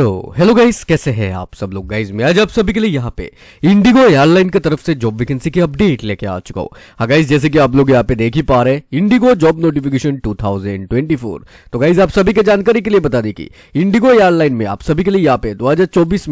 so hello guys कैसे हैं आप सब लोग गाइस मैं आज आप सभी के लिए यहाँ पे इंडिगो एयरलाइन की तरफ से जॉब वैकेंसी की अपडेट लेके आ चुका हूँ हाँ गाइस जैसे कि आप लोग यहाँ पे देख ही पा रहे हैं इंडिगो जॉब नोटिफिकेशन 2024 तो गाइस आप सभी के जानकारी के लिए बता दें कि इंडिगो एयरलाइन में आप सभी के लिए यहाँ पे दो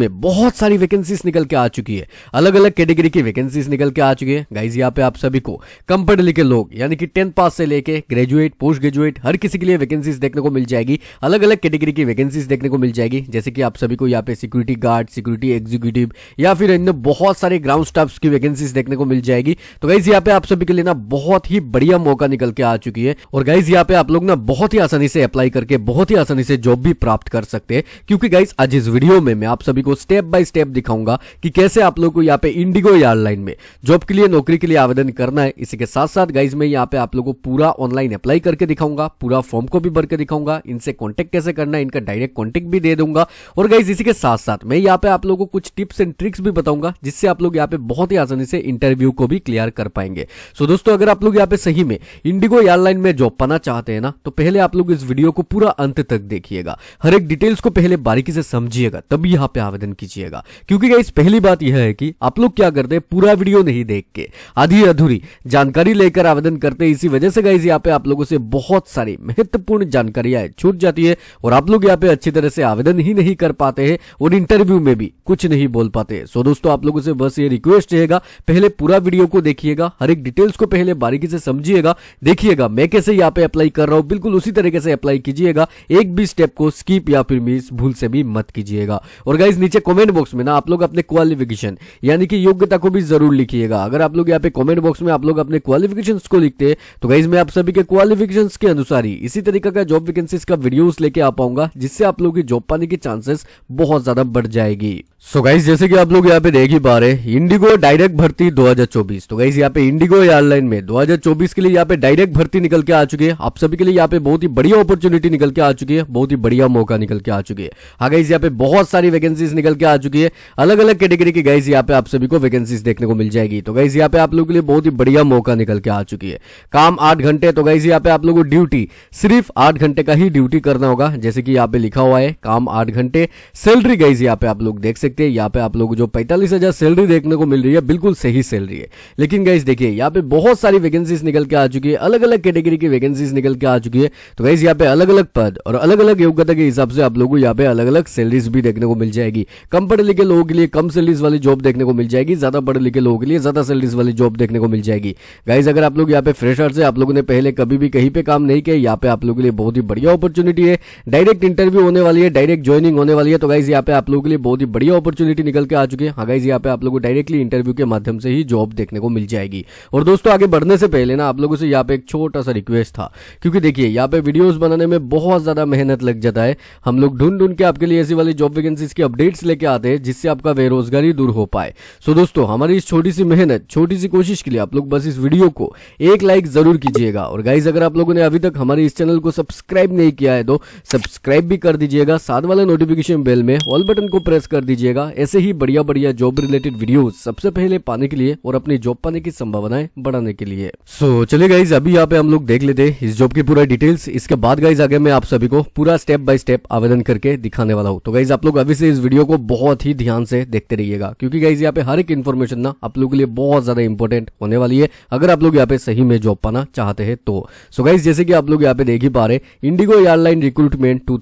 में बहुत सारी वैकेंसीज निकल के आ चुकी है अलग अलग कैटेगरी की वैकेंसीज निकल के आ चुकी है गाइज यहाँ पे आप सभी को कम पढ़े लिखे लोग यानी कि टेंथ पास से लेके ग्रेजुएट पोस्ट ग्रेजुएट हर किसी के लिए वैकेंसीज देखने को मिल जाएगी अलग अलग कैटेगरी की वैकेंसीज देखने को मिल जाएगी जैसे कि आप सभी को यहाँ पे सिक्योरिटी गार्ड सिक्योरिटी एग्जीक्यूटिव या फिर इनमें बहुत सारे ग्राउंड स्टाफ की वैकेंसीज देखने को मिल जाएगी तो गाइज यहाँ पे आप सभी के लिए ना बहुत ही बढ़िया मौका निकल के आ चुकी है और गाइज यहाँ पे आप लोग ना बहुत ही आसानी से अप्लाई करके बहुत ही आसानी से जॉब भी प्राप्त कर सकते हैं क्योंकि गाइज आज इस वीडियो में मैं आप सभी को स्टेप बाय स्टेप दिखाऊंगा कि कैसे आप लोग को यहाँ पे इंडिगो एयरलाइन में जॉब के लिए नौकरी के लिए आवेदन करना है इसी के साथ साथ गाइज में यहाँ पे आप लोग को पूरा ऑनलाइन अप्लाई करके दिखाऊंगा पूरा फॉर्म को भी भर के दिखाऊंगा इनसे कॉन्टेक्ट कैसे करना है इनका डायरेक्ट कॉन्टेक्ट भी दे दूंगा और गाइज इसी के साथ साथ मैं यहाँ पे आप लोगों को कुछ टिप्स एंड ट्रिक्स भी बताऊंगा जिससे आप लोग यहाँ पे बहुत ही आसानी से इंटरव्यू को भी क्लियर कर पाएंगे सो so, दोस्तों अगर आप लोग यहाँ पे सही में इंडिगो एयरलाइन में जॉब पाना चाहते हैं ना तो पहले आप लोग इस वीडियो को पूरा अंत तक देखिएगा हर एक डिटेल्स को पहले बारीकी से समझिएगा तभी यहाँ पे आवेदन कीजिएगा क्योंकि गाइज पहली बात यह है कि आप लोग क्या करते हैं पूरा वीडियो नहीं देख के आधी अधूरी जानकारी लेकर आवेदन करते हैं इसी वजह से गाइज यहाँ पे आप लोगों से बहुत सारी महत्वपूर्ण जानकारियां छूट जाती है और आप लोग यहाँ पे अच्छी तरह से आवेदन ही नहीं नहीं कर पाते हैं और इंटरव्यू में भी कुछ नहीं बोल पाते हैं सो दोस्तों आप लोगों से बस ये रिक्वेस्ट रहेगा पहले पूरा वीडियो को देखिएगा हर एक डिटेल्स को पहले बारीकी से समझिएगा देखिएगा मैं कैसे यहाँ पे अप्लाई कर रहा हूँ बिल्कुल उसी तरीके से अप्लाई कीजिएगा एक भी स्टेप को स्कीप या फिर मिस भूल से भी मत कीजिएगा और गाइज नीचे कॉमेंट बॉक्स में ना आप लोग अपने क्वालिफिकेशन यानी कि योग्यता को भी जरूर लिखिएगा अगर आप लोग यहाँ पे कॉमेंट बॉक्स में आप लोग अपने क्वालिफिकेशन को लिखते हैं तो गाइज मैं आप सभी के क्वालिफिकेशन के अनुसार ही इसी तरीके का जॉब वैकेंसी का वीडियो लेके आ पाऊंगा जिससे आप लोग की जॉब पाने की चांस चांसेस बहुत ज्यादा बढ़ जाएगी सो so गाइज जैसे कि आप लोग यहाँ पे देख ही पा रहे हैं इंडिगो डायरेक्ट भर्ती 2024 तो गाइज यहाँ पे इंडिगो एयरलाइन में 2024 के लिए यहाँ पे डायरेक्ट भर्ती निकल के आ चुकी है आप सभी के लिए यहाँ पे बहुत ही बढ़िया अपॉर्चुनिटी निकल के आ चुकी है बहुत ही बढ़िया मौका निकल के आ चुकी है हाँ गाइज यहाँ पे बहुत सारी वैकेंसीज निकल के आ चुकी है अलग अलग कैटेगरी की गाइज यहाँ पे आप सभी को वैकेंसीज देखने को मिल जाएगी तो गाइज यहाँ पे आप लोगों के लिए बहुत ही बढ़िया मौका निकल के आ चुकी है काम आठ घंटे तो गाइज यहाँ पे आप लोगों को ड्यूटी सिर्फ आठ घंटे का ही ड्यूटी करना होगा जैसे कि यहाँ पे लिखा हुआ है काम आठ घंटे घंटे सैलरी गाइज यहाँ पे आप लोग देख सकते हैं यहाँ पे आप लोग जो पैंतालीस हजार सैलरी देखने को मिल रही है बिल्कुल सही सैलरी है लेकिन गाइज देखिए यहाँ पे बहुत सारी वैकेंसीज निकल के आ चुकी है अलग अलग कैटेगरी की वैकेंसीज निकल के आ चुकी है तो गाइज यहाँ पे अलग अलग पद और अलग अलग योग्यता के हिसाब से आप लोग को यहाँ पे अलग अलग सैलरीज भी देखने को मिल जाएगी कम पढ़े लिखे लोगों के लिए कम सैलरीज वाली जॉब देखने को मिल जाएगी ज्यादा पढ़े लिखे लोगों के लिए ज्यादा सैलरीज वाली जॉब देखने को मिल जाएगी गाइज अगर आप लोग यहाँ पे फ्रेशर से आप लोगों ने पहले कभी भी कहीं पे काम नहीं किया यहाँ पे आप लोगों के लिए बहुत ही बढ़िया अपॉर्चुनिटी है डायरेक्ट इंटरव्यू होने वाली है डायरेक्ट ज्वाइनिंग पोस्टिंग होने वाली है तो गाइज यहाँ पे आप लोगों के लिए बहुत ही बढ़िया अपॉर्चुनिटी निकल के आ चुके हैं गाइज हाँ यहाँ पे आप लोगों को डायरेक्टली इंटरव्यू के माध्यम से ही जॉब देखने को मिल जाएगी और दोस्तों आगे बढ़ने से पहले ना आप लोगों से यहाँ पे एक छोटा सा रिक्वेस्ट था क्योंकि देखिए यहाँ पे वीडियोज बनाने में बहुत ज्यादा मेहनत लग जाता है हम लोग ढूंढ ढूंढ के आपके लिए ऐसी वाली जॉब वैकेंसीज की अपडेट्स लेके आते हैं जिससे आपका बेरोजगारी दूर हो पाए सो दोस्तों हमारी इस छोटी सी मेहनत छोटी सी कोशिश के लिए आप लोग बस इस वीडियो को एक लाइक जरूर कीजिएगा और गाइज अगर आप लोगों ने अभी तक हमारे इस चैनल को सब्सक्राइब नहीं किया है तो सब्सक्राइब भी कर दीजिएगा साथ वाले नोटिफिक नोटिफिकेशन बेल में ऑल बटन को प्रेस कर दीजिएगा ऐसे ही बढ़िया बढ़िया जॉब रिलेटेड वीडियो सबसे पहले पाने के लिए और अपनी जॉब पाने की संभावनाएं बढ़ाने के लिए सो so, चले गाइज अभी यहाँ पे हम लोग देख लेते हैं इस जॉब की पूरा डिटेल्स इसके बाद गाइज आगे मैं आप सभी को पूरा स्टेप बाय स्टेप आवेदन करके दिखाने वाला हूँ तो गाइज आप लोग अभी से इस वीडियो को बहुत ही ध्यान से देखते रहिएगा क्योंकि गाइज यहाँ पे हर एक इन्फॉर्मेशन ना आप लोग के लिए बहुत ज्यादा इंपॉर्टेंट होने वाली है अगर आप लोग यहाँ पे सही में जॉब पाना चाहते हैं तो सो गाइज जैसे कि आप लोग यहाँ पे देख ही पा रहे इंडिगो एयरलाइन रिक्रूटमेंट टू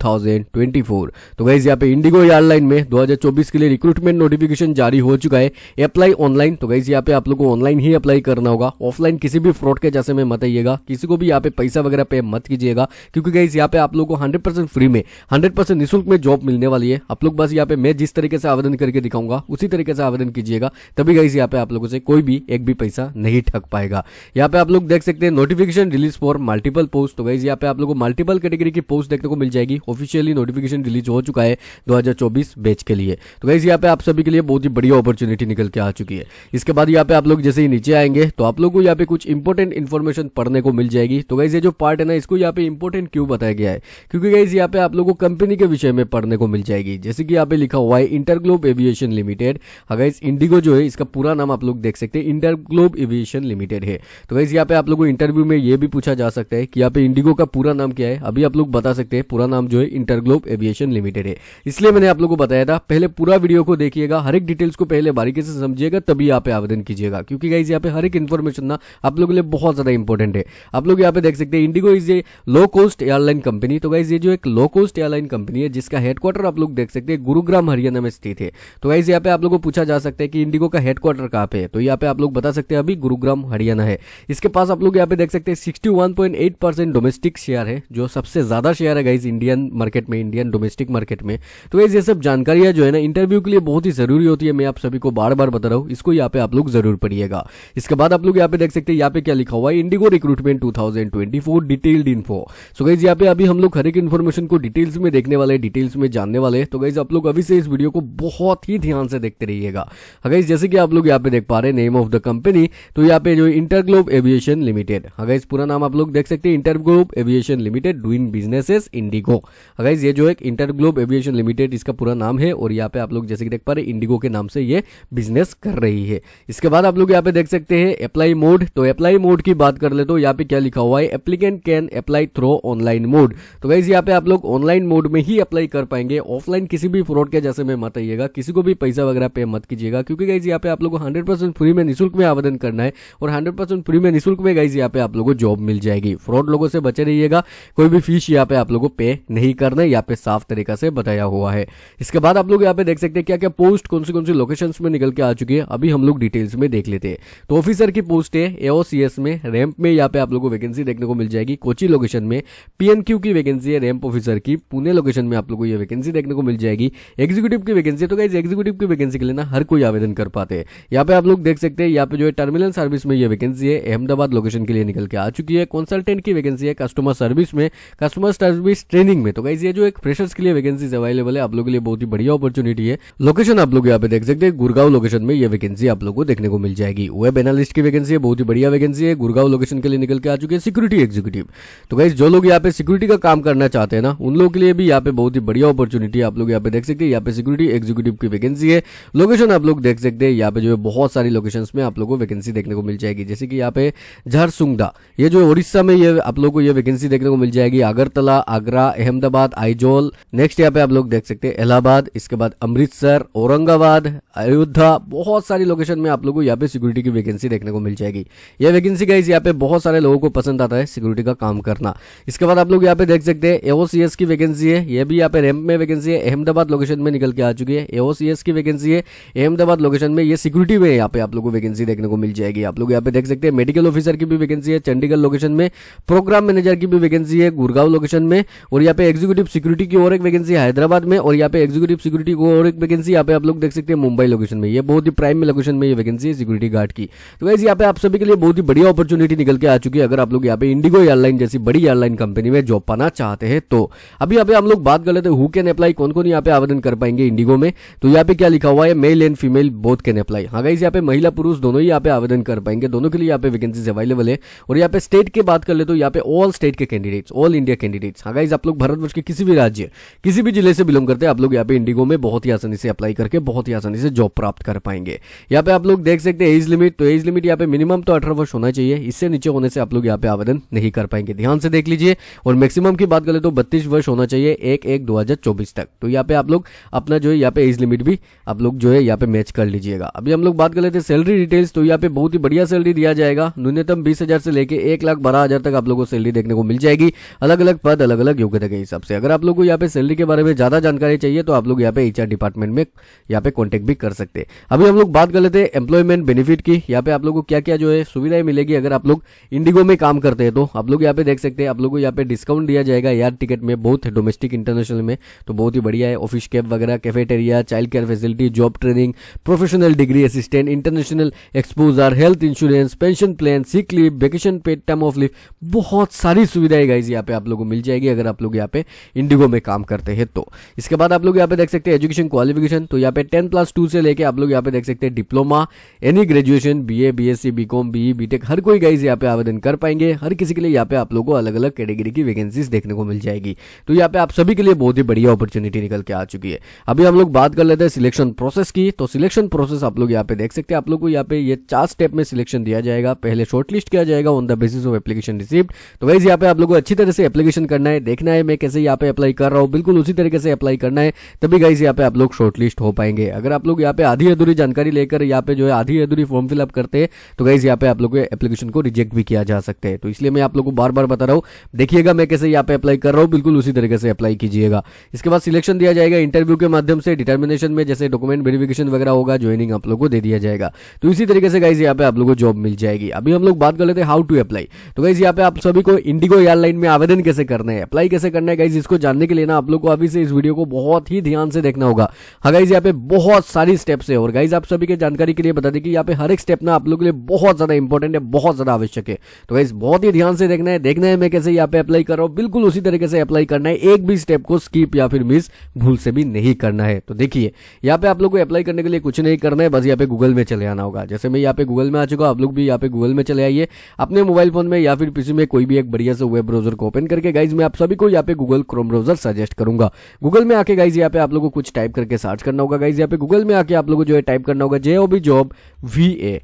तो गाइज गाइज यहाँ पे इंडिगो एयरलाइन में 2024 के लिए रिक्रूटमेंट नोटिफिकेशन जारी हो चुका है अप्लाई ऑनलाइन तो गाइज यहाँ पे आप लोग को ऑनलाइन ही अप्लाई करना होगा ऑफलाइन किसी भी फ्रॉड के जैसे में मत आइएगा किसी को भी यहाँ पे पैसा वगैरह पे मत कीजिएगा क्योंकि गाइज यहाँ पे आप लोग को हंड्रेड फ्री में हंड्रेड निशुल्क में जॉब मिलने वाली है आप लोग बस यहाँ पे मैं जिस तरीके से आवेदन करके दिखाऊंगा उसी तरीके से आवेदन कीजिएगा तभी गाइज यहाँ पे आप लोगों से कोई भी एक भी पैसा नहीं ठक पाएगा यहाँ पे आप लोग देख सकते हैं notification release for multiple post तो गाइज यहाँ पे आप लोग को मल्टीपल कैटेगरी की पोस्ट देखने को मिल जाएगी ऑफिशियली नोटिफिकेशन रिलीज हो चुका है है 2024 बैच के लिए तो गाइज यहाँ पे आप सभी के लिए बहुत ही बढ़िया अपॉर्चुनिटी निकल के आ चुकी है इसके बाद यहाँ पे आप लोग जैसे ही नीचे आएंगे तो आप लोग को यहाँ पे कुछ इंपॉर्टेंट इन्फॉर्मेशन पढ़ने को मिल जाएगी तो गाइज ये जो पार्ट है ना इसको यहाँ पे इंपॉर्टेंट क्यों बताया गया है क्योंकि गाइज यहाँ पे आप लोग को कंपनी के विषय में पढ़ने को मिल जाएगी जैसे कि यहाँ पे लिखा हुआ है InterGlobe aviation limited guys IndiGo जो है इसका पूरा नाम आप लोग देख सकते हैं इंटरग्लोब एविएशन लिमिटेड है तो गाइज यहाँ पे आप लोग को इंटरव्यू में ये भी पूछा जा सकता है कि यहाँ पे इंडिगो का पूरा नाम क्या है अभी आप लोग बता सकते हैं पूरा नाम जो है इंटरग्लोब एविएशन लिमिटेड है इसलिए मैंने आप लोगों को बताया था पहले पूरा वीडियो को देखिएगा हर एक डिटेल्स को पहले बारीकी से समझिएगा तभी यहाँ पे आवेदन कीजिएगा क्योंकि गाइज यहाँ पे हर एक इन्फॉर्मेशन ना आप लोगों के लिए बहुत ज्यादा इंपॉर्टेंट है आप लोग यहाँ पे देख सकते हैं IndiGo is a low cost airline company तो गाइज ये जो एक लो कॉस्ट एयरलाइन कंपनी है जिसका हेडक्वार्टर आप लोग देख सकते हैं गुरुग्राम हरियाणा में स्थित है तो गाइज यहाँ पे आप लोग को पूछा जा सकता है कि इंडिगो का हेडक्वार्टर कहाँ पे है तो यहाँ पे आप लोग बता सकते हैं अभी गुरुग्राम हरियाणा है इसके पास आप लोग यहाँ पे देख सकते हैं 61.8 परसेंट डोमेस्टिक शेयर है जो सबसे ज्यादा शेयर है गाइज इंडियन मार्केट में इंडियन डोमेस्टिक मार्केट मार्केट में तो ये सब जानकारियां जो है ना इंटरव्यू के लिए बहुत ही जरूरी होती है मैं आप सभी को बार बार बता रहा हूँ इसको यहाँ पे आप लोग जरूर पढ़िएगा इसके बाद आप लोग यहाँ पे देख सकते हैं यहाँ पे क्या लिखा हुआ है IndiGo recruitment two detailed info so guys यहाँ पे अभी हम लोग हर एक इन्फॉर्मेशन को डिटेल्स में देखने वाले डिटेल्स में जानने वाले तो गाइज आप लोग अभी से इस वीडियो को बहुत ही ध्यान से देखते रहिएगा अगर हाँ जैसे कि आप लोग यहाँ पे देख पा रहे नेम ऑफ द कंपनी तो यहाँ पे जो इंटरग्लोब एविएशन लिमिटेड अगर पूरा नाम आप लोग देख सकते हैं InterGlobe aviation limited doing businesses IndiGo अगर ये जो एक इंटरग्लोब एविएशन लिमिटेड इसका पूरा नाम है और यहाँ पे आप लोग जैसे कि देख पा रहे इंडिगो के नाम से ये बिजनेस कर रही है इसके बाद आप लोग यहाँ पे देख सकते हैं अप्लाई मोड तो अप्लाई मोड की बात कर ले तो यहाँ पे क्या लिखा हुआ है applicant can apply through online mode तो वैसे यहाँ पे आप लोग ऑनलाइन मोड में ही अप्लाई कर पाएंगे ऑफलाइन किसी भी फ्रॉड के जैसे में मत आइएगा किसी को भी पैसा वगैरह पे मत कीजिएगा क्योंकि गाइज यहाँ पे आप लोग को हंड्रेड फ्री में निःशुल्क में आवेदन करना है और हंड्रेड फ्री में निःशुल्क में गाइज यहाँ पे आप लोगों को जॉब मिल जाएगी फ्रॉड लोगों से बचे रहिएगा कोई भी फीस यहाँ पे आप लोग को पे नहीं करना है यहाँ पे साफ तरीका से बताया हुआ है इसके बाद आप लोग यहाँ पे देख सकते हैं क्या क्या पोस्ट कौन सी कौन सी लोकेशन में निकल के आ चुकी है अभी हम लोग डिटेल्स में देख लेते हैं तो ऑफिसर की पोस्ट है एओसीएस में रैम्प में यहाँ पे आप लोगों को वैकेंसी देखने को मिल जाएगी कोची लोकेशन में पीएनक्यू की वैकेंसी है रैम्प ऑफिसर की पुणे लोकेशन में आप लोग को यह वैकेंसी देखने को मिल जाएगी एग्जीक्यूटिव की वैकेंसी है तो गाइज एग्जीक्यूटिव की वैकेंसी के लिए ना हर कोई आवेदन कर पाते हैं यहाँ पे आप लोग देख सकते हैं यहाँ पे जो है टर्मिनल सर्विस में ये वैकेंसी है अहमदाबाद लोकेशन के लिए निकल के आ चुकी है कंसल्टेंट की वैकेंसी है कस्टमर सर्विस में कस्टमर सर्विस ट्रेनिंग में तो गाइज ये जो एक फ्रेशर्स के लिए वैकेंसी वैकेंसीज अवेलेबल है आप लोगों के लिए बहुत ही बढ़िया अपॉर्चुनिटी है लोकेशन आप लोग यहाँ पे देख सकते हैं गुरगांव लोकेशन में ये वैकेंसी आप लोगों को देखने को मिल जाएगी वेब एनालिस्ट की वैकेंसी है बहुत ही बढ़िया वैकेंसी है गुरगांव लोकेशन के लिए निकल के आ चुकी है सिक्योरिटी एक्जीक्यूटिव तो गाइज जो लोग यहाँ पे सिक्योरिटी का काम करना चाहते हैं ना उन लोगों के लिए भी यहाँ पे बहुत ही बढ़िया अपॉर्चुनिटी आप लोग यहाँ पे देख सकते हैं यहाँ पे सिक्योरिटी एक्जीक्यूटिव की वैकेंसी है लोकेशन आप लोग देख सकते हैं यहाँ पे जो है बहुत सारी लोकेशन में आप लोगों को वैकेंसी देखने को मिल जाएगी जैसे कि यहाँ पे झारसुंगदा ये जो उड़ीसा में ये आप लोगों को ये वैकेंसी देखने को मिल जाएगी अगरतला आगरा अहमदाबाद आइजोल नेक्स्ट यहाँ पे आप लोग देख सकते हैं इलाहाबाद इसके बाद अमृतसर औरंगाबाद अयोध्या बहुत सारी लोकेशन में आप लोगों को यहाँ पे सिक्योरिटी की वैकेंसी देखने को मिल जाएगी ये वैकेंसी गाइज यहाँ पे बहुत सारे लोगों को पसंद आता है सिक्योरिटी का काम करना इसके बाद आप लोग यहाँ पे देख सकते हैं एओसीएस की वैकेंसी है यह भी यहाँ पे रैम्प में वैकेंसी है अहमदाबाद लोकेशन में निकल के आ चुकी है एओसीएस की वैकेंसी है अहमदाबाद लोकेशन में ये सिक्योरिटी में यहाँ पे आप लोग को वैकेंसी देखने को मिल जाएगी आप लोग यहाँ पे देख सकते हैं मेडिकल ऑफिसर की भी वैकेंसी है चंडीगढ़ लोकेशन में प्रोग्राम मैनेजर की भी वैकेंसी है गुड़गांव लोकेशन में और यहाँ पे एग्जीक्यूटिव सिक्योरिटी की और एक वैकेंसी है हैदराबाद में और यहाँ पे एग्जीक्यूटिव सिक्योरिटी को और एक वैकेंसी यहाँ पे आप लोग देख सकते हैं मुंबई लोकेशन में ये बहुत ही प्राइम लोकेशन में ये वैकेंसी है सिक्योरिटी गार्ड की तो वैसे यहाँ पे आप सभी के लिए बहुत ही बढ़िया अपॉर्चुनिटी निकल के आ चुकी है अगर आप लोग यहाँ पे इंडिगो एयरलाइन जैसी बड़ी एयरलाइन कंपनी में जॉब पाना चाहते हैं तो अभी यहाँ पे हम लोग बात कर लेते हैं हु कैन अप्लाई कौन कौन यहाँ पे आवेदन कर पाएंगे इंडिगो में तो यहाँ पे क्या लिखा हुआ है male and female both can apply हाँ गाइज यहाँ पे महिला पुरुष दोनों ही यहाँ पे आवेदन कर पाएंगे दोनों के लिए यहाँ पे वैकेंसी अवेलेबल है और यहाँ पे स्टेट की बात कर ले तो यहाँ पे ऑल स्टेट के कैंडिडेट्स ऑल इंडिया कैंडिडेट्स हाँ गाइज आप लोग भारतवर्ष के किसी भी राज्य किसी भी जिले से बिलोंग करते हैं आप लोग यहाँ पे इंडिगो में बहुत ही आसानी से अप्लाई करके बहुत ही आसानी से जॉब प्राप्त कर पाएंगे यहाँ पे आप लोग देख सकते हैं एज लिमिट तो एज लिमिट यहाँ पे मिनिमम तो अठारह वर्ष होना चाहिए इससे नीचे होने से आप लोग यहाँ पे आवेदन नहीं कर पाएंगे ध्यान से देख लीजिए और मैक्सिमम की बात करें तो बत्तीस वर्ष होना चाहिए एक एक दो तक तो यहाँ पे आप लोग अपना जो है यहाँ पे एज लिमिट भी आप लोग जो है यहाँ पे मैच कर लीजिएगा अभी हम लोग बात कर लेते हैं सैलरी डिटेल्स तो यहाँ पे बहुत ही बढ़िया सैलरी दिया जाएगा न्यूनतम बीस हजार से लेके एक लाख बारह हजार तक आप लोगों को सैलरी देखने को मिल जाएगी अलग अलग पद अलग अलग योग्यता के हिसाब से अगर आप लोग को यहाँ पे सैलरी के बारे में में ज़्यादा जानकारी चाहिए तो आप लोग यहाँ पे एच डिपार्टमेंट में यहाँ पे कॉन्टेक्ट भी कर सकते हैं अभी हम लोग बात कर लेते हैं एम्प्लॉयमेंट बेनिफिट की यहाँ पे आप लोग को क्या क्या जो है सुविधाएं मिलेगी अगर आप लोग इंडिगो में काम करते हैं तो आप लोग यहाँ पे देख सकते हैं आप लोग को यहाँ पे डिस्काउंट दिया जाएगा यार टिकट में बहुत डोमेस्टिक इंटरनेशनल में तो बहुत ही बढ़िया है ऑफिस कैब वगैरह cafeteria child care facility job training professional degree assistant international exposure health insurance pension plan sick leave vacation paid term off leave बहुत सारी सुविधाएं गाइज यहाँ पे आप लोग को मिल जाएगी अगर आप लोग यहाँ पे इंडिगो में काम करते हैं है तो इसके बाद आप लोग यहाँ पे देख सकते हैं एजुकेशन क्वालिफिकेशन तो यहाँ पे टेन प्लस टू से लेके आप लोग यहाँ पे देख सकते हैं diploma any graduation B A B S C B Com B B Tech हर कोई गाइज यहाँ पे आवेदन कर पाएंगे हर किसी के लिए यहाँ पे आप लोग को अलग अलग कैटेगरी की वैकेंसी देखने को मिल जाएगी तो यहाँ पे आप सभी के लिए बहुत ही बढ़िया अपॉर्चुनिटी निकल के आ चुकी है अभी हम लोग बात कर लेते हैं सिलेक्शन प्रोसेस की तो सिलेक्शन प्रोसेस आप लोग यहाँ पे देख सकते हैं आप लोग को यहाँ पे ये चार स्टेप में सिलेक्शन दिया जाएगा पहले शॉर्टलिस्ट किया जाएगा on the basis of application received तो वाइज यहाँ पे आप लोग को अच्छी तरह से एप्लीकेशन करना है देखना है मैं कैसे यहाँ पे अप्लाई कर रहा हूँ बिल्कुल उसी तरीके से अप्लाई करना है तभी गाइज यहाँ पे आप लोग शॉर्टलिस्ट हो पाएंगे अगर आप लोग यहाँ पे आधी अधूरी जानकारी लेकर यहाँ पे जो है आधी अधूरी फॉर्म फिलअप करते हैं तो गाइज यहाँ पे आप लोग एप्लीकेशन को रिजेक्ट भी किया जा सकता है तो इसलिए मैं आप लोग को बार बार बता रहा हूँ देखिएगा मैं कैसे यहाँ पे अप्लाई कर रहा हूँ बिल्कुल उसी तरीके से अप्लाई कीजिएगा इसके बाद सिलेक्शन दिया जाएगा इंटरव्यू के माध्यम से डिटर्मिनेशन में जैसे डॉक्यूमेंट वेरिफिकेशन वगैरह होगा ज्वाइनिंग आप लोग को दे दिया जाएगा तो इसी तरीके से गाइज यहाँ पे आप लोग को जॉब मिल जाएगी अभी हम लोग बात कर लेते हैं हाउ टू अप्लाई तो गाइज यहाँ पे आप सभी को इंडिगो एयरलाइन में आवेदन कैसे करना है अप्लाई कैसे करना है गाइज इसको जानने के लिए ना आप लोग को अभी अभी से इस वीडियो को बहुत ही ध्यान से देखना होगा हाँ गाइज यहाँ पे बहुत सारी स्टेप्स है और गाइज आप सभी के जानकारी के लिए बता दें कि यहाँ पे हर एक स्टेप ना आप लोग के लिए बहुत ज्यादा इंपॉर्टेंट है बहुत ज्यादा आवश्यक है तो गाइज बहुत ही ध्यान से देखना है देखना है मैं कैसे यहाँ पे अप्लाई कर रहा हूँ बिल्कुल उसी तरीके से अप्लाई करना है एक भी स्टेप को स्कीप या फिर मिस भूल से भी नहीं करना है तो देखिए यहाँ पे आप लोग को अप्लाई करने के लिए कुछ नहीं करना है बस यहाँ पे गूगल में चले आना होगा जैसे मैं यहाँ पे गूगल में आ चुका आप लोग भी यहाँ पे गूगल में चले आइए अपने मोबाइल फोन में या फिर पीसी में कोई भी एक बढ़िया से वेब ब्राउजर को ओपन करके गाइज मैं आप सभी को यहाँ पे गूगल क्रोम ब्राउजर सजेस्ट करूंगा गूगल में आके गाइज यहाँ पे आप लोगों को कुछ टाइप करके सर्च करना होगा गाइज यहाँ पे गूगल में आके आप लोगों को जो है टाइप करना होगा J O B job V A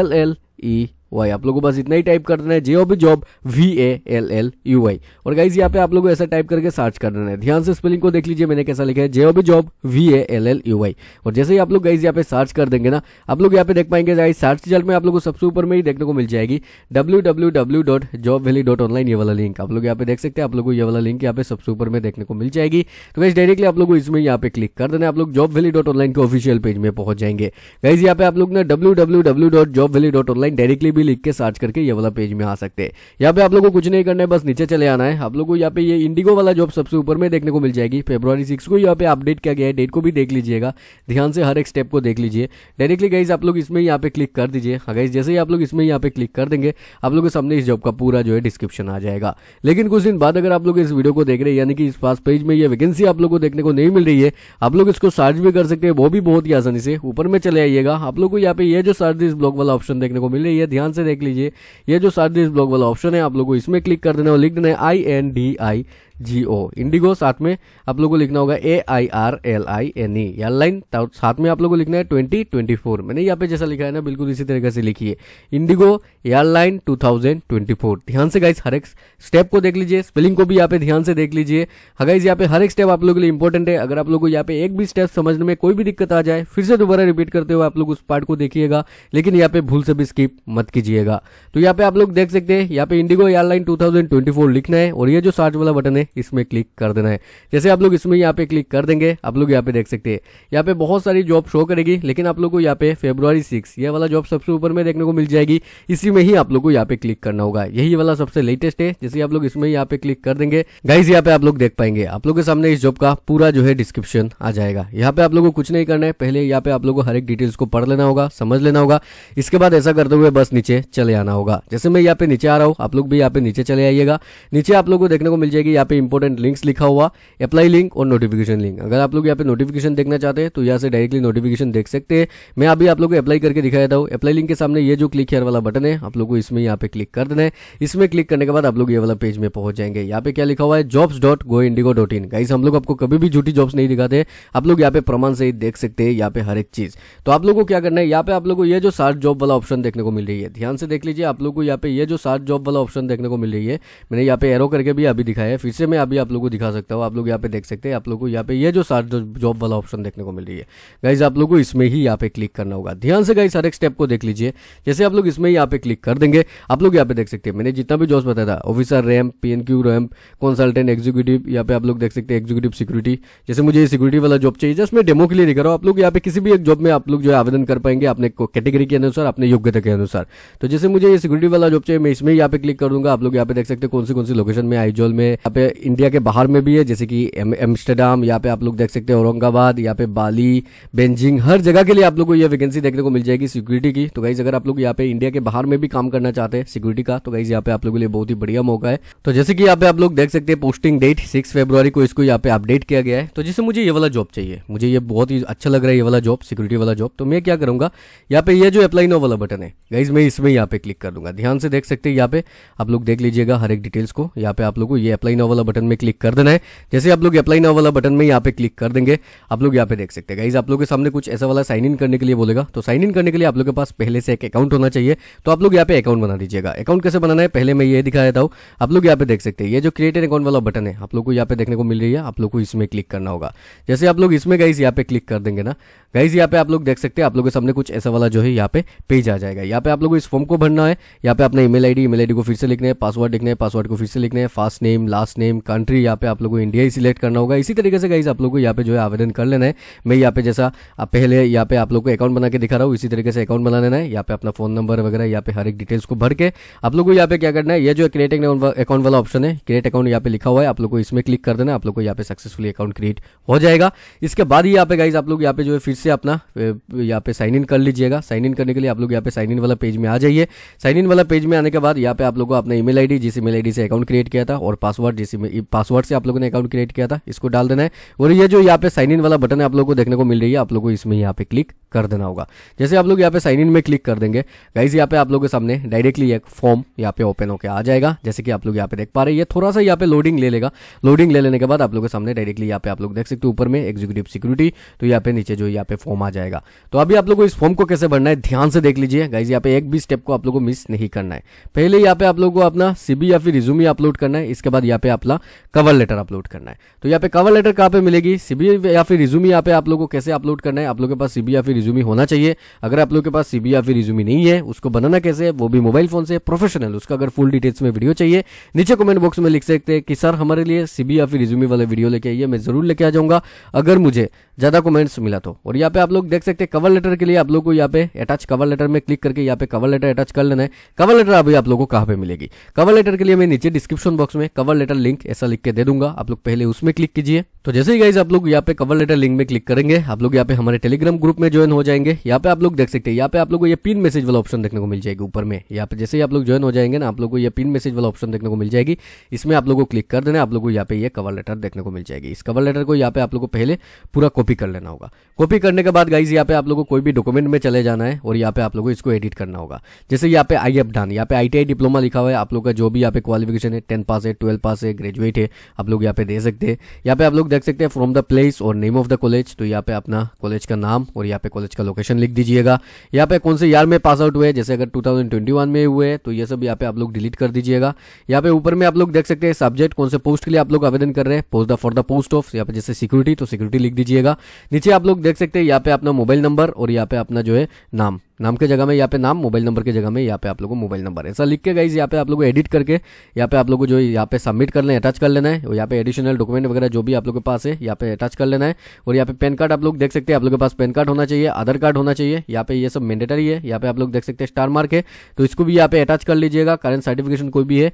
L L E Y आप लोगों को बस इतना ही टाइप कर देना है J O B job V A L L U Y और गाइज यहाँ पे आप लोगों को ऐसा टाइप करके सर्च कर देना है ध्यान से स्पेलिंग को देख लीजिए मैंने कैसा लिखा है J O B job V A L L U Y और जैसे ही आप लोग गाइज यहाँ पे सर्च कर देंगे ना आप लोग यहाँ पे देख पाएंगे गाइज सर्च रिजल्ट में आप लोग को सबसे ऊपर में ही देखने को मिल जाएगी W W W dot job valley dot online ये वाला लिंक आप लोग यहाँ पे देख सकते हैं आप लोग को ये वाला लिंक यहाँ पे सबसे ऊपर में देखने को मिल जाएगी तो गाइज डायरेक्टली आप लोग इसमें यहाँ पे क्लिक कर देना आप लोग जॉब वैली डॉट ऑनलाइन के ऑफिशियल पेज में पहुंच जाएंगे गाइज यहाँ पे आप लोग ना W W W dot job valley dot online directly भी लिख के सर्च करके ये वाला पेज में आ सकते हैं यहाँ पे आप लोगों को कुछ नहीं करना है बस नीचे चले आना है आप लोगों को यहाँ पे ये इंडिगो वाला जॉब सबसे ऊपर में देखने को मिल जाएगी फेब्रवरी सिक्स को यहाँ पे अपडेट किया गया है डेट को भी देख लीजिएगा ध्यान से हर एक स्टेप को देख लीजिए डायरेक्टली गाइज आप लोग इसमें यहाँ पे क्लिक कर दीजिए गाइज हाँ जैसे ही आप लोग इसमें यहाँ पे क्लिक कर देंगे आप लोगों के सामने इस जॉब का पूरा जो है डिस्क्रिप्शन आ जाएगा लेकिन कुछ दिन बाद अगर आप लोग इस वीडियो को देख रहे हैं यानी कि इस पास पेज में ये वैकेंसी आप लोग को देखने को नहीं मिल रही है आप लोग इसको सर्च भी कर सकते हैं वो भी बहुत ही आसानी से ऊपर में चले आइएगा आप लोग को यहाँ पे ये जो सर्च इस ब्लॉग वाला ऑप्शन देखने को मिल रही है ध्यान ध्यान से देख लीजिए ये जो साथ ब्लॉग वाला ऑप्शन है आप लोगों इसमें क्लिक कर देना और लिख देना I N D I G O IndiGo साथ में आप लोगों को लिखना होगा A I R L I N E airline साथ में आप लोगों को लिखना है ट्वेंटी ट्वेंटी फोर मैंने यहाँ पे जैसा लिखा है ना बिल्कुल इसी तरीके से लिखिए IndiGo airline two thousand twenty four ध्यान से गाइज हर एक स्टेप को देख लीजिए स्पेलिंग को भी यहाँ पे ध्यान से देख लीजिए हाइस यहाँ पे हर एक स्टेप आप लोग के लिए इंपॉर्टेंट है अगर आप लोगों को यहाँ पे एक भी स्टेप समझने में कोई भी दिक्कत आ जाए फिर से दोबारा रिपीट करते हुए आप लोग उस पार्ट को देखिएगा लेकिन यहाँ पे भूल से भी स्किप मत कीजिएगा तो यहाँ पे आप लोग देख सकते हैं यहाँ पे इंडिगो एयरलाइन टू लिखना है और ये जो सर्च वाला बटन है आपने इसमें क्लिक कर देना है जैसे आप लोग इसमें यहाँ पे क्लिक कर देंगे आप लोग यहाँ पे देख सकते हैं यहाँ पे बहुत सारी जॉब शो करेगी लेकिन आप लोग को यहाँ पे फेब्रुआरी सिक्स ये वाला जॉब सबसे ऊपर में देखने को मिल जाएगी इसी में ही आप लोग को यहाँ पे क्लिक करना होगा यही वाला सबसे लेटेस्ट है जैसे आप लोग इसमें यहाँ पे क्लिक कर देंगे गाइज यहाँ पे आप लोग देख पाएंगे आप लोग के सामने इस जॉब का पूरा जो है डिस्क्रिप्शन आ जाएगा यहाँ पे आप लोग को कुछ नहीं करना है पहले यहाँ पे आप लोग को हर एक डिटेल्स को पढ़ लेना होगा समझ लेना होगा इसके बाद ऐसा करते हुए बस नीचे चले आना होगा जैसे मैं यहाँ पे नीचे आ रहा हूँ आप लोग भी यहाँ पे नीचे चले आइएगा नीचे आप लोग को देखने को मिल जाएगी यहाँ पे इंपॉर्टेंट लिंक्स लिखा हुआ अप्लाई लिंक और नोटिफिकेशन लिंक अगर आप लोग यहाँ पे नोटिफिकेशन देखना चाहते हैं तो यहाँ से डायरेक्टली नोटिफिकेशन देख सकते हैं मैं अभी आप लोग को अप्लाई करके दिखाया था अप्लाई लिंक के सामने ये जो क्लिक हेयर वाला बटन है आप लोग को इसमें यहाँ पे क्लिक कर देना है इसमें क्लिक करने के बाद आप लोग ये वाला पेज में पहुंच जाएंगे यहाँ पे क्या लिखा हुआ है jobs dot go IndiGo dot in guys हम लोग आपको कभी भी झूठी जॉब्स नहीं दिखाते आप लोग यहाँ पे प्रमाण से देख सकते हैं यहाँ पे हर एक चीज तो आप लोग को क्या करना है यहाँ पे आप लोग को ये जो सार्ट जॉब वाला ऑप्शन देखने को मिल रही है ध्यान से देख लीजिए आप लोग को यहाँ पे ये जो सार्ट जॉब वाला ऑप्शन देखने को मिल रही है मैंने यहाँ पे एरो करके भी अभी दिखाया है फिर से मैं अभी आप लोगों को दिखा सकता हूँ आप लोग यहाँ पे देख सकते हैं आप लोग को यहाँ पे ये जो सारा जॉब वाला ऑप्शन देखने को मिल रही है गाइज आप लोगों को इसमें ही यहाँ पे क्लिक करना होगा ध्यान से गाइज हर एक स्टेप को देख लीजिए जैसे आप लोग इसमें यहाँ पे क्लिक कर देंगे आप लोग यहाँ पे देख सकते हैं मैंने जितना भी जॉब बताया था officer ramp P N Q ramp consultant executive यहाँ पे आप लोग देख सकते हैं एग्जीक्यूटिव सिक्योरिटी जैसे मुझे सिक्योरिटी वाला जॉब चाहिए जस्ट मैं डेमो के लिए दिखा रहा हूँ आप लोग यहाँ पे किसी भी एक जॉब में आप लोग जो है आवेदन कर पाएंगे अपने कैटेगरी के अनुसार अपने योग्यता के अनुसार तो जैसे मुझे सिक्योरिटी वाला जॉब चाहिए मैं इसमें यहाँ पे क्लिक कर दूंगा आप लोग यहाँ पे देख सकते हैं कौन सी कौन सी लोकेशन में आईजॉल में यहाँ पे इंडिया के बाहर में भी है जैसे कि एम्स्टरडाम यहाँ पे आप लोग देख सकते हैं औरंगाबाद यहाँ पे बाली बेंजिंग हर जगह के लिए आप लोग को यह वैकेंसी देखने को मिल जाएगी सिक्योरिटी की तो गाइज अगर आप लोग यहाँ पे इंडिया के बाहर में भी काम करना चाहते हैं सिक्योरिटी का तो गाइज यहाँ पे आप लोगों के लिए बहुत ही बढ़िया मौका है तो जैसे कि यहाँ पे आप लोग देख सकते हैं पोस्टिंग डेट सिक्स फेब्रुआरी को इसको यहाँ पे अपडेट किया गया है तो जिससे मुझे ये वाला जॉब चाहिए मुझे ये बहुत ही अच्छा लग रहा है ये वाला जॉब सिक्योरिटी वाला जॉब तो मैं क्या करूंगा यहाँ पे ये जो अप्लाई नो वाला बटन है गाइज मैं इसमें यहाँ पे क्लिक कर दूंगा ध्यान से देख सकते हैं यहाँ पे आप लोग देख लीजिएगा हर एक डिटेल्स को यहाँ पे आप लोग को ये अप्लाई नो वाला वाला बटन में क्लिक कर देना है जैसे आप लोग अप्लाई नाउ वाला बटन में यहाँ पे क्लिक कर देंगे आप लोग यहाँ पे देख सकते हैं गाइज आप लोग के सामने कुछ ऐसा वाला साइन इन करने के लिए बोलेगा तो साइन इन करने के लिए आप लोग के पास पहले से एक अकाउंट होना चाहिए तो आप लोग यहाँ पे अकाउंट बना दीजिएगा अकाउंट कैसे बनाना है पहले मैं ये दिखा देता हूँ आप लोग यहाँ पे देख सकते हैं ये जो क्रिएट एन अकाउंट वाला बटन है आप लोग को यहाँ पे देखने को मिल रही है आप लोग को इसमें क्लिक करना होगा जैसे आप लोग इसमें गाइज यहाँ पे क्लिक कर देंगे ना गाइज यहाँ पे आप लोग देख सकते हैं आप लोगों के सामने कुछ ऐसा वाला जो है यहाँ पे पेज आ जाएगा यहाँ पे आप लोगों को इस फॉर्म को भरना है यहाँ पे अपना ईमेल आईडी ईमेल आईडी को फिर से लिखने है पासवर्ड लिखने है पासवर्ड को फिर से लिखने है first name last name country यहाँ पे आप लोगों को इंडिया ही सिलेक्ट करना होगा इसी तरीके से गाइज आप लोग को यहाँ पे जो है आवेदन कर लेना है मैं यहाँ पे जैसा पहले यहाँ पे आप लोग को अकाउंट बना के दिखा रहा हूँ इसी तरीके से अकाउंट बना लेना है यहाँ पे अपना फोन नंबर वगैरह यहाँ पे हर एक डिटेल्स को भर के आप लोग को यहाँ पे क्या करना है ये जो क्रिएट अकाउंट वाला ऑप्शन है क्रिएट अकाउंट यहाँ पे लिखा हुआ है आप लोग को इसमें क्लिक कर देना आप लोग को यहाँ पे सक्सेसफुली अकाउंट क्रिएट हो जाएगा इसके बाद ही यहाँ पे गाइज आप लोग यहाँ पे जो है फिर से अपना यहाँ पे साइन इन कर लीजिएगा साइन इन करने के लिए आप लोग यहाँ पे साइन इन वाला पेज में आ जाइए साइन इन वाला पेज में आने के बाद यहाँ पे आप लोगों को अपना ईमेल आईडी जिस ईमेल आईडी से अकाउंट क्रिएट किया था और पासवर्ड जिस पासवर्ड से आप लोगों ने अकाउंट क्रिएट किया था इसको डाल देना है और ये जो यहाँ पे साइन इन वाला बटन है आप लोग को देखने को मिल रही है आप लोगों को इसमें यहाँ पे क्लिक कर देना होगा जैसे आप लोग यहाँ पे साइन इन में क्लिक कर देंगे गाइज यहाँ पे आप लोगों के सामने डायरेक्टली एक फॉर्म यहाँ पे ओपन होकर आ जाएगा जैसे कि आप लोग यहाँ पे देख पा रहे हैं थोड़ा सा यहाँ पे लोडिंग ले लेगा लोडिंग ले लेने के बाद आप लोगों के सामने डायरेक्टली यहाँ पे आप लोग देख सकते हो ऊपर में एग्जीक्यूटिव सिक्योरिटी तो यहाँ पे नीचे जो यहाँ पे पे फॉर्म आ जाएगा तो अभी आप लोग को इस फॉर्म को कैसे भरना है ध्यान से देख लीजिए गाइज यहाँ पे एक भी स्टेप को आप लोग को मिस नहीं करना है पहले यहाँ पे आप लोग को अपना सीबी या फिर रिज्यूम अपलोड करना है इसके बाद यहाँ पे अपना कवर लेटर अपलोड करना है तो यहाँ पे कवर लेटर कहाँ पे मिलेगी सीबी या फिर रिज्यूम यहाँ पे आप लोग को कैसे अपलोड करना है आप लोग के पास सीबी या फिर रिज्यूम होना चाहिए अगर आप लोग के पास सीबी या फिर रिज्यूम नहीं है उसको बनाना कैसे वो भी मोबाइल फोन से प्रोफेशनल उसका अगर फुल डिटेल्स में वीडियो चाहिए नीचे कमेंट बॉक्स में लिख सकते हैं कि सर हमारे लिए सीबी या फिर रिज्यूमी वाले वीडियो लेके आइए मैं जरूर लेके आ जाऊंगा अगर मुझे ज़्यादा कमेंट्स मिला तो और यहाँ पे आप लोग देख सकते हैं कवर लेटर के लिए आप लोग को यहाँ पे अटैच कवर लेटर में क्लिक करके यहाँ पे कवर लेटर अटैच कर लेना है कवर लेटर अभी आप लोगों को कहाँ पे मिलेगी कवर लेटर के लिए मैं नीचे डिस्क्रिप्शन बॉक्स में कवर लेटर लिंक ऐसा लिख के दे दूंगा आप लोग पहले उसमें क्लिक कीजिए तो जैसे ही गाइज आप लोग यहाँ पे कवर लेटर लिंक में क्लिक करेंगे आप लोग यहाँ पे हमारे टेलीग्राम ग्रुप में ज्वाइन हो जाएंगे यहाँ पे आप लोग देख सकते हैं यहाँ पे आप लोगों को ये पिन मैसेज वाला ऑप्शन देखने को मिल जाएगी ऊपर में यहाँ पे जैसे ही आप लोग ज्वाइन हो जाएंगे ना आप लोगों को ये पिन मैसेज वाला ऑप्शन देखने को मिल जाएगी इसमें आप लोगों को क्लिक कर देना आप लोगों को यहाँ पे ये कवर लेटर देखने को मिल जाएगी इस कवर लेटर को यहाँ पे आप लोगों को पहले पूरा कॉपी कर लेना होगा कॉपी करने के बाद गाइज यहाँ पे आप लोगों को कोई भी डॉक्यूमेंट में चले जाना है और यहाँ पे आप लोगों को इसको एडिट करना होगा जैसे यहाँ पे आई अपडान यहाँ पे आई डिप्लोमा लिखा हुआ है आप लोग का जो भी यहाँ पे क्वालिफिकेशन है टेन पास है ट्वेल्व पास है ग्रेजुएट है आप लोग यहाँ पे दे सकते हैं यहाँ पे आप लोग देख सकते हैं फ्रॉम द प्लेस और नेम ऑफ द कॉलेज तो यहाँ पे अपना कॉलेज का नाम और यहाँ पे कॉलेज का लोकेशन लिख दीजिएगा यहाँ पे कौन से यार में पास आउट हुए जैसे अगर टू में हुए तो ये सब यहाँ पे आप लोग डिलीट कर दीजिएगा यहाँ पे ऊपर में आप लोग देख सकते हैं सब्जेक्ट कौन से पोस्ट के लिए आप लोग आवेदन कर रहे हैं post the for the post of यहाँ पे जैसे सिक्योरिटी तो सिक्योरिटी लिख दीजिएगा मिलेगा नीचे आप लोग देख सकते हैं यहाँ पे अपना मोबाइल नंबर और यहाँ पे अपना जो है नाम नाम के जगह में यहाँ पे नाम मोबाइल नंबर के जगह में यहाँ पे आप लोगों को मोबाइल नंबर ऐसा लिख के गाइज यहाँ पे आप लोगों को एडिट करके यहाँ पे आप लोगों को जो यहाँ पे सबमिट कर लेना है अटैच कर लेना है यहाँ पे एडिशनल डॉक्यूमेंट वगैरह जो भी आप लोग के पास है यहाँ पे अटैच कर लेना है और यहाँ पे पैन कार्ड आप लोग देख सकते हैं आप लोग के पास पैन कार्ड होना चाहिए आधार कार्ड होना चाहिए यहाँ पे ये सब मैंडेटरी है यहाँ पे आप लोग देख सकते हैं स्टार मार्क है तो इसको भी यहाँ पे अटैच कर लीजिएगा करेंट सर्टिफिकेशन कोई भी है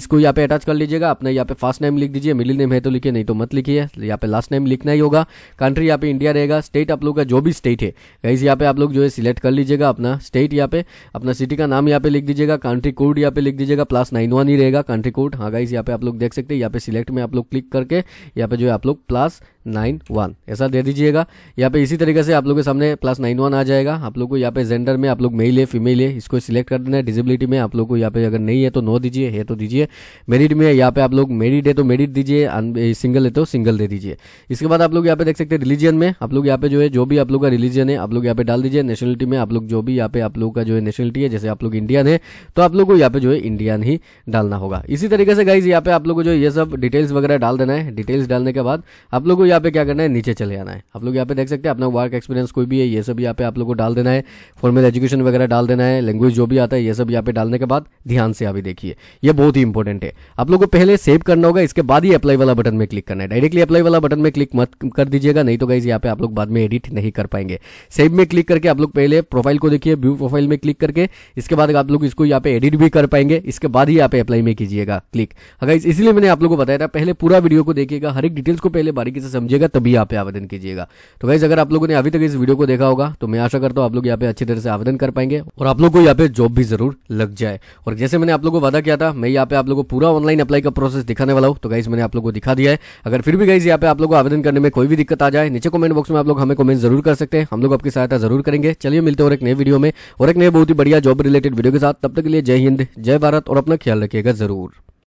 इसको यहाँ पे अटैच कर लीजिएगा अपने यहाँ पे फर्स्ट नेम लिख दीजिए मिडिल नेम है तो लिखिए नहीं तो मत लिखिए यहाँ पे लास्ट नेम लिखना ही होगा कंट्री यहाँ पे इंडिया रहेगा स्टेट आप लोग का जो भी स्टेट है गाइज यहाँ पे आप लोग जो है सिलेक्ट कर लीजिएगा दीजिएगा अपना स्टेट यहाँ पे अपना सिटी का नाम यहाँ पे लिख दीजिएगा कंट्री कोड यहाँ पे लिख दीजिएगा प्लस नाइन वन ही रहेगा कंट्री कोड हाँ गाइस यहाँ पे आप लोग देख सकते हैं यहाँ पे सिलेक्ट में आप लोग क्लिक करके यहाँ पे जो है आप लोग प्लस नाइन वन ऐसा दे दीजिएगा यहाँ पे इसी तरीके से आप लोग के सामने प्लस नाइन वन आ जाएगा आप लोग को यहाँ पे जेंडर में आप लोग मेल है फीमेल है इसको सिलेक्ट कर देना है डिजिबिलिटी में आप लोग को यहाँ पे अगर नहीं है तो नो दीजिए है तो दीजिए मेरिट में यहाँ पे आप लोग मेरिट है तो मेरिट दीजिए सिंगल है तो सिंगल दे दीजिए इसके बाद आप लोग यहाँ पे देख सकते हैं रिलीजन में आप लोग यहाँ पे जो है जो भी आप लोग का रिलीजन है आप लोग यहाँ पे डाल दीजिए नेशनलिटी में आप लोग जो भी यहाँ पे आप लोग का जो है नेशनलिटी है जैसे आप लोग इंडियन है तो आप लोग को यहाँ पे जो है इंडियन ही डालना होगा इसी तरीके से गाइज यहाँ पे आप लोग को जो ये सब डिटेल्स वगैरह डाल देना है डिटेल्स डालने के बाद आप लोग को यहाँ पे क्या करना है नीचे चले आना है आप लोग यहाँ पे देख सकते हैं अपना वर्क एक्सपीरियंस कोई भी है ये सब यहाँ पे आप लोग को डाल देना है फॉर्मल एजुकेशन वगैरह डाल देना है लैंग्वेज जो भी आता है ये सब यहाँ पे डालने के बाद ध्यान से अभी देखिए ये बहुत ही इंपॉर्टेंट है आप लोग को पहले सेव करना होगा इसके बाद ही अप्लाई वाला बटन में क्लिक करना है डायरेक्टली अप्लाई वाला बटन में क्लिक मत कर दीजिएगा नहीं तो गाइज यहाँ पे आप लोग बाद में एडिट नहीं कर पाएंगे सेव में क्लिक करके आप लोग पहले प्रोफाइल को देखिए व्यू प्रोफाइल में क्लिक करके इसके बाद आप लोग इसको यहाँ पे एडिट भी कर पाएंगे इसके बाद ही यहाँ पे अप्लाई में कीजिएगा क्लिक अगर इसलिए मैंने आप लोग को बताया था पहले पूरा वीडियो को देखिएगा हर एक डिटेल्स को पहले बारीकी से समझिएगा तभी यहाँ पे आवेदन कीजिएगा तो गाइज अगर आप लोगों ने अभी तक इस वीडियो को देखा होगा तो मैं आशा करता हूँ आप लोग यहाँ पे अच्छी तरह से आवेदन कर पाएंगे और आप लोग को यहाँ पे जॉब भी जरूर लग जाए और जैसे मैंने आप लोग को वादा किया था मैं यहाँ पे आप लोगों को पूरा ऑनलाइन अप्लाई का प्रोसेस दिखाने वाला हूँ तो गाइज मैंने आप लोग को दिखा दिया है अगर फिर भी गाइज यहाँ पे आप लोग आवेदन करने में कोई भी दिक्कत आ जाए नीचे कमेंट बॉक्स में आप लोग हमें कमेंट जरूर कर सकते हैं हम लोग आपकी सहायता जरूर करेंगे चलिए मिलते और एक नए वीडियो में और एक नए बहुत ही बढ़िया जॉब रिलेटेड वीडियो के साथ तब तक के लिए जय हिंद जय भारत और अपना ख्याल रखिएगा जरूर